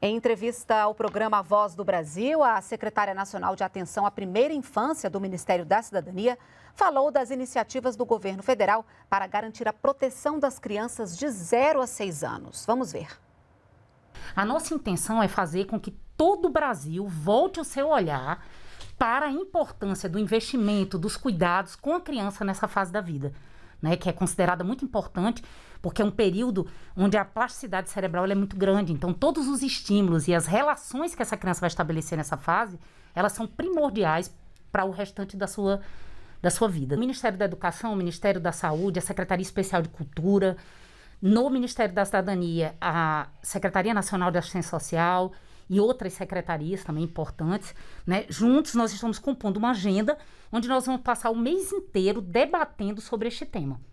Em entrevista ao programa Voz do Brasil, a secretária nacional de Atenção à Primeira Infância do Ministério da Cidadania falou das iniciativas do governo federal para garantir a proteção das crianças de 0 a 6 anos. Vamos ver. A nossa intenção é fazer com que todo o Brasil volte o seu olhar para a importância do investimento, dos cuidados com a criança nessa fase da vida né, que é considerada muito importante, porque é um período onde a plasticidade cerebral é muito grande. Então, todos os estímulos e as relações que essa criança vai estabelecer nessa fase, elas são primordiais para o restante da sua, da sua vida. O Ministério da Educação, o Ministério da Saúde, a Secretaria Especial de Cultura, no Ministério da Cidadania, a Secretaria Nacional de Assistência Social, e outras secretarias também importantes, né? Juntos nós estamos compondo uma agenda onde nós vamos passar o mês inteiro debatendo sobre este tema.